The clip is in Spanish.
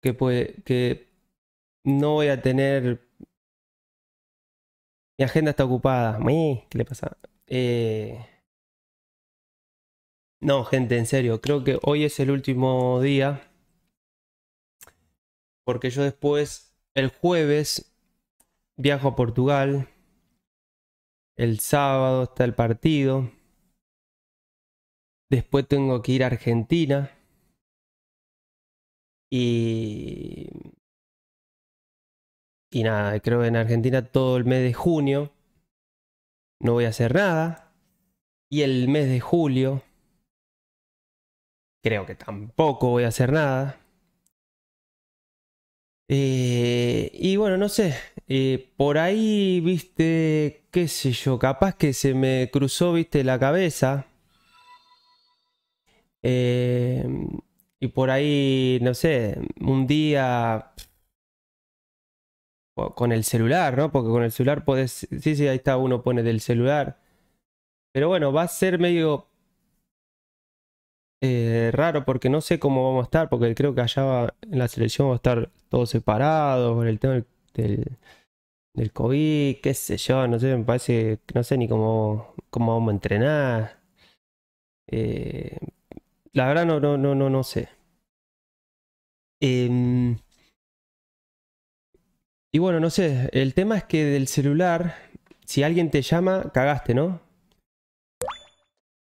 que, que no voy a tener... Mi agenda está ocupada. ¿Qué le pasa? Eh, no, gente, en serio, creo que hoy es el último día. Porque yo después, el jueves, viajo a Portugal. El sábado está el partido. Después tengo que ir a Argentina. Y, nada, creo que en Argentina todo el mes de junio no voy a hacer nada. Y el mes de julio creo que tampoco voy a hacer nada. Eh, y bueno, no sé, eh, por ahí, viste, qué sé yo, capaz que se me cruzó, viste, la cabeza. Eh, y por ahí, no sé, un día con el celular, ¿no? Porque con el celular puedes sí, sí, ahí está, uno pone del celular. Pero bueno, va a ser medio eh, raro porque no sé cómo vamos a estar, porque creo que allá en la selección va a estar todos separados por el tema del, del, COVID, qué sé yo, no sé, me parece, no sé ni cómo, cómo vamos a entrenar. Eh, la verdad no, no, no, no, no sé. Em, y bueno, no sé, el tema es que del celular, si alguien te llama, cagaste, ¿no?